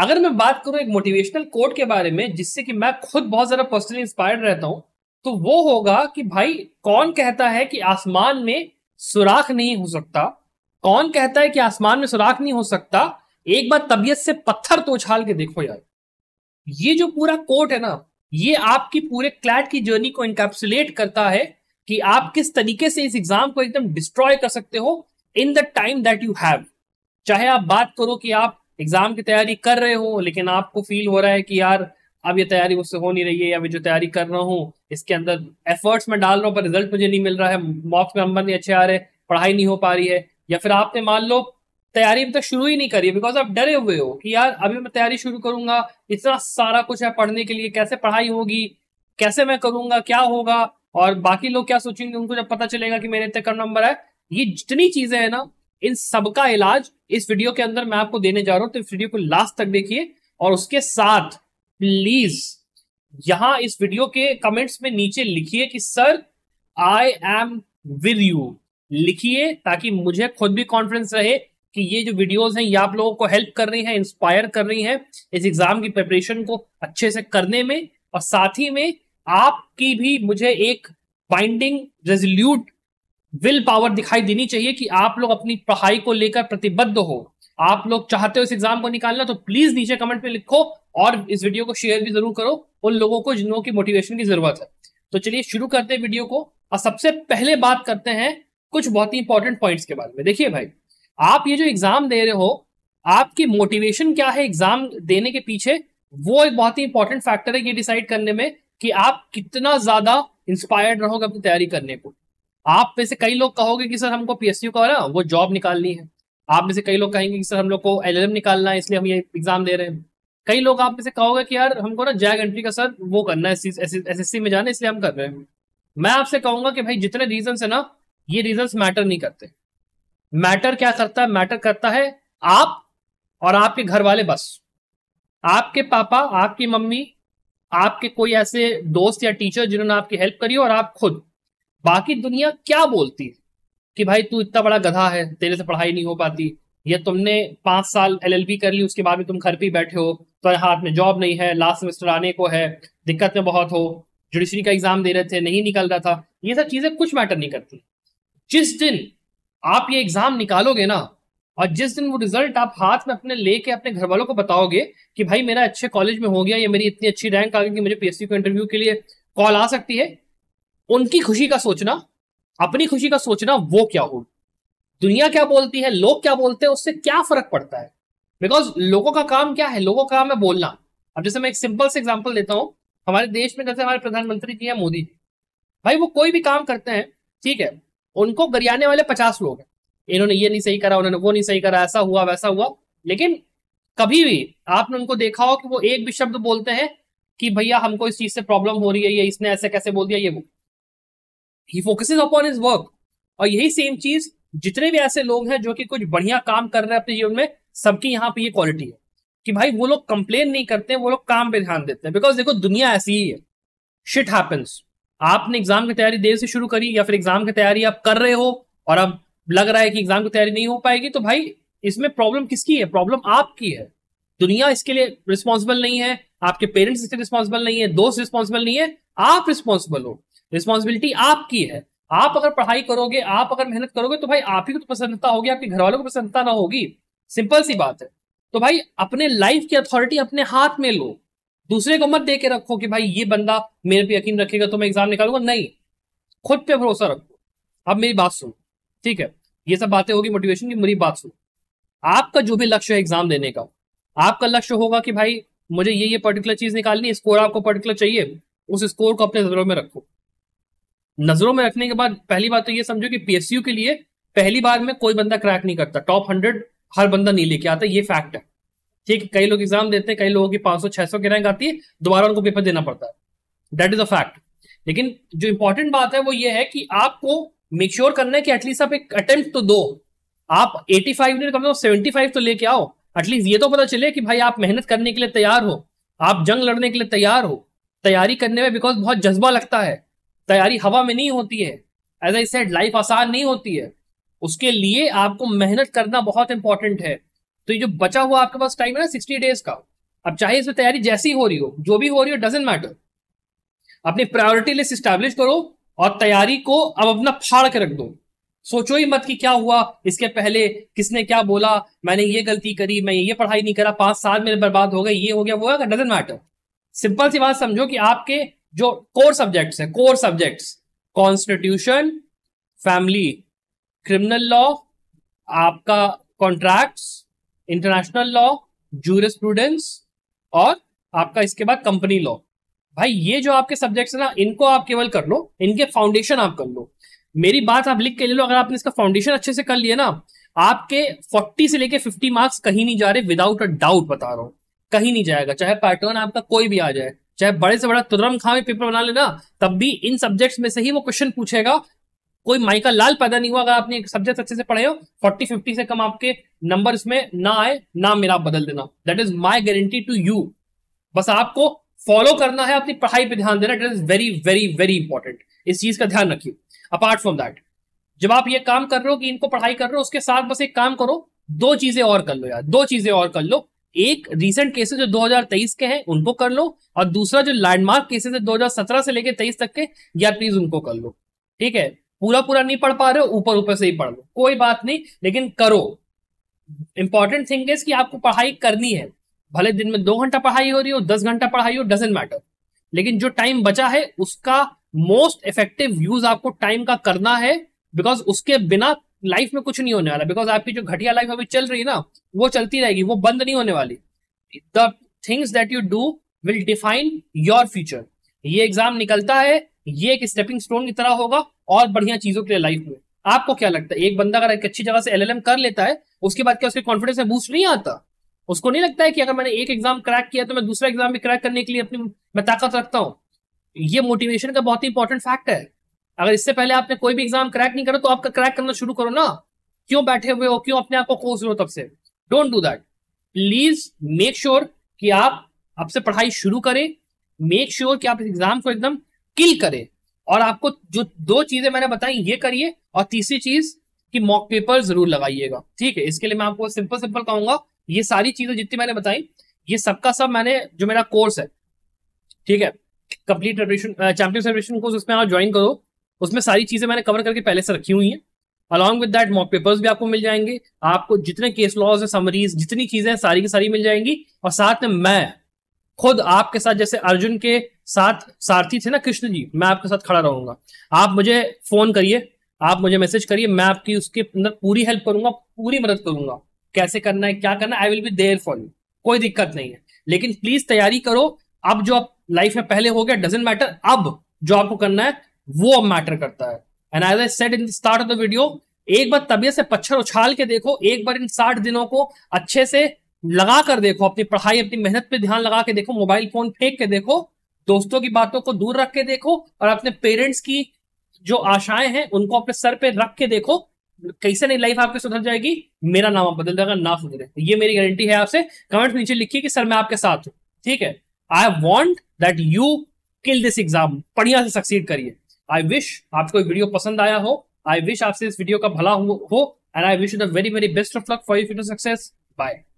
अगर मैं बात करूं एक मोटिवेशनल कोट के बारे में जिससे कि मैं खुद बहुत ज्यादा पर्सनली इंस्पायर्ड रहता हूं तो वो होगा कि भाई कौन कहता है कि आसमान में सुराख नहीं हो सकता कौन कहता है कि आसमान में सुराख नहीं हो सकता एक बार तबीयत से पत्थर तो उछाल के देखो यार ये जो पूरा कोट है ना ये आपकी पूरे क्लैट की जर्नी को इनकैप्सुलेट करता है कि आप किस तरीके से इस एग्जाम को एकदम डिस्ट्रॉय कर सकते हो in the time that you have चाहे आप बात करो कि आप एग्जाम की तैयारी कर रहे हो लेकिन आपको फील हो रहा है कि यार अब ये तैयारी मुझसे हो नहीं रही है या मैं जो तैयारी कर रहा हूँ इसके अंदर एफर्ट्स में डाल रहा हूँ पर रिजल्ट मुझे नहीं मिल रहा है मॉक्स में नंबर नहीं अच्छे आ रहे पढ़ाई नहीं हो पा रही है या फिर आपने मान लो तैयारी अभी तक शुरू ही नहीं करी बिकॉज आप डरे हुए हो कि यार अभी मैं तैयारी शुरू करूंगा इतना सारा कुछ है पढ़ने के लिए कैसे पढ़ाई होगी कैसे मैं करूंगा क्या होगा और बाकी लोग क्या सोचेंगे उनको जब पता चलेगा कि मेरे इतने कम नंबर है ये जितनी चीजें हैं ना इन सबका इलाज इस वीडियो के अंदर मैं आपको देने जा रहा हूं तो इस वीडियो को लास्ट तक देखिए और उसके साथ प्लीज यहां इस वीडियो के कमेंट्स में नीचे लिखिए कि sir I am with you लिखिए ताकि मुझे खुद भी कॉन्फिडेंस रहे कि ये जो वीडियोस हैं ये आप लोगों को हेल्प कर रही हैं इंस्पायर कर रही हैं इस एग्जाम की प्रिपरेशन को अच्छे से करने में और साथ ही में आपकी भी मुझे एक बाइंडिंग रेजोल्यूट विल पावर दिखाई देनी चाहिए कि आप लोग अपनी पढ़ाई को लेकर प्रतिबद्ध हो आप लोग चाहते हो इस एग्जाम को निकालना तो प्लीज नीचे कमेंट में लिखो और इस वीडियो को शेयर भी जरूर करो उन लोगों को जिन लोगों की मोटिवेशन की जरूरत है तो चलिए शुरू करते हैं वीडियो को और सबसे पहले बात करते हैं कुछ बहुत ही इंपॉर्टेंट पॉइंट्स के बारे में देखिए भाई आप ये जो एग्जाम दे रहे हो आपकी मोटिवेशन क्या है एग्जाम देने के पीछे वो एक बहुत ही इंपॉर्टेंट फैक्टर है ये डिसाइड करने में कि आप कितना ज्यादा इंस्पायर्ड रहोगे अपनी तैयारी करने को आप में से कई लोग कहोगे कि सर हमको पीएसयू का ना वो जॉब निकालनी है आप में से कई लोग कहेंगे कि सर हम लोग को एल निकालना है इसलिए हम ये एग्जाम दे रहे हैं कई लोग आप में से कहोगे कि यार हमको ना जैग एंट्री का सर वो करना है एस में जाना है इसलिए हम कर रहे हैं मैं आपसे कहूंगा कि भाई जितने रीजन है ना ये रीजन मैटर नहीं करते मैटर क्या करता है मैटर करता है आप और आपके घर वाले बस आपके पापा आपकी मम्मी आपके कोई ऐसे दोस्त या टीचर जिन्होंने आपकी हेल्प करी और आप खुद बाकी दुनिया क्या बोलती है कि भाई तू इतना बड़ा गधा है तेरे से पढ़ाई नहीं हो पाती या तुमने पांच साल एल कर ली उसके बाद में तुम घर पे बैठे हो तुम्हारे तो हाथ में जॉब नहीं है लास्ट सेमेस्टर आने को है दिक्कत में बहुत हो जुडिशरी का एग्जाम दे रहे थे नहीं निकल रहा था ये सब चीजें कुछ मैटर नहीं करती जिस दिन आप ये एग्जाम निकालोगे ना और जिस दिन वो रिजल्ट आप हाथ में अपने लेके अपने घर वालों को बताओगे कि भाई मेरा अच्छे कॉलेज में हो गया या मेरी इतनी अच्छी रैंक आ गई कि मुझे पीएससी को इंटरव्यू के लिए कॉल आ सकती है उनकी खुशी का सोचना अपनी खुशी का सोचना वो क्या हो दुनिया क्या बोलती है लोग क्या बोलते हैं उससे क्या फर्क पड़ता है बिकॉज लोगों का काम क्या है लोगों का काम है बोलना अब जैसे मैं एक सिंपल से एग्जाम्पल देता हूँ हमारे देश में जैसे हमारे प्रधानमंत्री जी हैं मोदी जी भाई वो कोई भी काम करते हैं ठीक है उनको गरियाने वाले पचास लोग हैं इन्होंने ये नहीं सही करा उन्होंने वो नहीं सही करा ऐसा हुआ वैसा हुआ लेकिन कभी भी आपने उनको देखा हो कि वो एक भी शब्द बोलते हैं कि भैया हमको इस चीज से प्रॉब्लम हो रही है ये इसने ऐसे कैसे बोल दिया ये वो ही फोकसेस अपॉन हिज वर्क और यही सेम चीज जितने भी ऐसे लोग हैं जो कि कुछ बढ़िया काम कर रहे हैं अपने जीवन में सबकी यहाँ पे ये क्वालिटी है कि भाई वो लोग कंप्लेन नहीं करते वो लोग काम पे ध्यान देते हैं बिकॉज देखो दुनिया ऐसी ही है शिट हैपन्स आपने एग्जाम की तैयारी देर से शुरू करी या फिर एग्जाम की तैयारी आप कर रहे हो और अब लग रहा है कि एग्जाम की तैयारी नहीं हो पाएगी तो भाई इसमें प्रॉब्लम किसकी है प्रॉब्लम आपकी है दुनिया इसके लिए रिस्पॉन्सिबल नहीं है आपके पेरेंट्स इसके रिस्पॉन्सिबल नहीं है दोस्त रिस्पॉन्सिबल नहीं है आप रिस्पॉन्सिबल हो रिस्पॉन्सिबिलिटी आपकी है आप अगर पढ़ाई करोगे आप अगर मेहनत करोगे तो भाई आप ही को तो प्रसन्नता होगी आपके घर वालों को प्रसन्नता ना होगी सिंपल सी बात है तो भाई अपने लाइफ की अथॉरिटी अपने हाथ में लो दूसरे को मत दे के रखो कि भाई ये बंदा मेरे पे यकीन रखेगा तो मैं एग्जाम निकालूंगा नहीं खुद पे भरोसा रखो अब मेरी बात सुनो ठीक है ये सब बातें होगी मोटिवेशन की मेरी बात सुनो आपका जो भी लक्ष्य है एग्जाम देने का आपका लक्ष्य होगा कि भाई मुझे ये ये पर्टिकुलर चीज निकालनी स्कोर आपको पर्टिकुलर चाहिए उस स्कोर को अपने जरूर में रखो नजरों में रखने के बाद पहली बात तो ये समझो कि पीएसयू के लिए पहली बार में कोई बंदा क्रैक नहीं करता टॉप हंड्रेड हर बंदा नहीं लेके आता ये फैक्ट है ठीक है कई लोग एग्जाम देते हैं कई लोगों की पांच सौ छह सौ की रैंक आती है दोबारा उनको पेपर देना पड़ता है दैट इज अ फैक्ट लेकिन जो इंपॉर्टेंट बात है वो ये है कि आपको मेक श्योर करना है कि एटलीस्ट आप एक अटेम्प्ट तो दो आप फाइव नहीं कम से कम फाइव तो लेके आओ एटलीस्ट ये तो पता चले कि भाई आप मेहनत करने के लिए तैयार हो आप जंग लड़ने के लिए तैयार हो तैयारी करने में बिकॉज बहुत जज्बा लगता है तैयारी हवा में नहीं होती है एज आई सेड लाइफ आसान नहीं होती है उसके लिए आपको मेहनत करना बहुत इंपॉर्टेंट है तो ये जो बचा हुआ आपके पास टाइम है ना सिक्सटी डेज का अब चाहे इसमें तैयारी जैसी हो रही हो जो भी हो रही हो डजेंट मैटर अपनी प्रायोरिटी लिस्ट स्टैब्लिश करो और तैयारी को अब अपना फाड़ के रख दो सोचो ही मत कि क्या हुआ इसके पहले किसने क्या बोला मैंने ये गलती करी मैं ये पढ़ाई नहीं करा पांच साल मेरे बर्बाद हो गए ये हो गया वो डजेंट मैटर सिंपल सी बात समझो कि आपके जो कोर सब्जेक्ट्स हैं core subjects constitution family criminal law आपका कॉन्ट्रैक्ट्स इंटरनेशनल लॉ जूरिस्प्रूडेंस और आपका इसके बाद कंपनी लॉ भाई ये जो आपके सब्जेक्ट्स है ना इनको आप केवल कर लो इनके फाउंडेशन आप कर लो मेरी बात आप लिख के ले लो अगर आपने इसका फाउंडेशन अच्छे से कर लिया ना आपके 40 से लेके 50 मार्क्स कहीं नहीं जा रहे विदाउट अ डाउट बता रहा हूं कहीं नहीं जाएगा चाहे पैटर्न आपका कोई भी आ जाए चाहे बड़े से बड़ा तुरम खां में पेपर बना लेना तब भी इन सब्जेक्ट्स में से ही वो क्वेश्चन पूछेगा कोई माइका लाल पैदा नहीं हुआ अगर आपने सब्जेक्ट अच्छे से पढ़े हो फोर्टी फिफ्टी से कम आपके नंबर में ना आए ना मेरा बदल देना that is my guarantee to you बस आपको फॉलो करना है अपनी पढ़ाई पे ध्यान देना that is very very very important इस चीज का ध्यान रखिए अपार्ट फ्रॉम दैट जब आप ये काम कर रहे हो कि इनको पढ़ाई कर रहे हो उसके साथ बस एक काम करो दो चीजें और कर लो यार दो चीजें और कर लो एक रीसेंट केसेस जो 2023 के हैं उनको कर लो और दूसरा जो लैंडमार्क केसेस है 2017 से लेकर 23 तक के यार प्लीज उनको कर लो ठीक है पूरा पूरा नहीं पढ़ पा रहे हो ऊपर ऊपर से ही पढ़ लो कोई बात नहीं लेकिन करो इंपॉर्टेंट थिंग इज कि आपको पढ़ाई करनी है भले दिन में दो घंटा पढ़ाई हो रही हो दस घंटा पढ़ाई हो डजेंट मैटर लेकिन जो टाइम बचा है उसका मोस्ट इफेक्टिव यूज आपको टाइम का करना है बिकॉज उसके बिना लाइफ में कुछ नहीं होने वाला बिकॉज आपकी जो घटिया लाइफ अभी चल रही है ना वो चलती रहेगी वो बंद नहीं होने वाली the things that you do will define your future ये एग्जाम निकलता है ये एक स्टेपिंग स्टोन की तरह होगा और बढ़िया चीजों के लिए लाइफ में आपको क्या लगता है एक बंदा अगर एक अच्छी जगह से एलएलएम कर लेता है उसके बाद क्या उसके कॉन्फिडेंस में बूस्ट नहीं आता उसको नहीं लगता है कि अगर मैंने एक एग्जाम क्रैक किया तो मैं दूसरा एग्जाम भी क्रैक करने के लिए अपनी मैं ताकत रखता हूँ ये मोटिवेशन का बहुत ही इंपॉर्टेंट फैक्ट है अगर इससे पहले आपने कोई भी एग्जाम क्रैक नहीं करो तो आपका क्रैक करना शुरू करो ना क्यों बैठे हुए हो क्यों अपने आप को कोस रहे हो तब से don't do that please make sure कि आप अब से पढ़ाई शुरू करें मेक श्योर sure कि आप इस एग्जाम को एकदम किल करें और आपको जो दो चीजें मैंने बताई ये करिए और तीसरी चीज कि मॉक पेपर जरूर लगाइएगा ठीक है इसके लिए मैं आपको सिंपल सिंपल कहूंगा ये सारी चीजें जितनी मैंने बताई ये सबका सब मैंने जो मेरा कोर्स है ठीक है कंप्लीट चैंपियन सेलिब्रेशन कोर्स उसमें आप ज्वाइन करो उसमें सारी चीजें मैंने कवर करके पहले से रखी हुई हैं along with that mock papers भी आपको मिल जाएंगे आपको जितने केस लॉज है समरीज जितनी चीजें हैं सारी की सारी मिल जाएंगी और साथ में मैं खुद आपके साथ जैसे अर्जुन के साथ सारथी थे ना कृष्ण जी मैं आपके साथ खड़ा रहूंगा आप मुझे फोन करिए आप मुझे मैसेज करिए मैं आपकी उसके अंदर पूरी हेल्प करूंगा पूरी मदद करूंगा कैसे करना है क्या करना है I will be there for you कोई दिक्कत नहीं है लेकिन प्लीज तैयारी करो अब जो आप लाइफ में पहले हो गया डजेंट मैटर अब जो आपको करना है वो अब मैटर करता है and as I said in start of the video एक बार तबीयत से पच्छर उछाल के देखो एक बार इन साठ दिनों को अच्छे से लगा कर देखो अपनी पढ़ाई अपनी मेहनत पे ध्यान लगा के देखो मोबाइल फोन फेंक के देखो दोस्तों की बातों को दूर रख के देखो और अपने पेरेंट्स की जो आशाएं हैं उनको अपने सर पे रख के देखो कैसे नहीं लाइफ आपकी सुधर जाएगी मेरा नाम आप बदल जाएगा ना सुधरे ये मेरी गारंटी है आपसे कमेंट नीचे लिखिए कि सर मैं आपके साथ हूं ठीक है I want that you kill this exam बढ़िया से सक्सीड करिए आई विश आपको एक वीडियो पसंद आया हो आई विश आपसे इस वीडियो का भला हो and I wish you the very very best of luck for you future success bye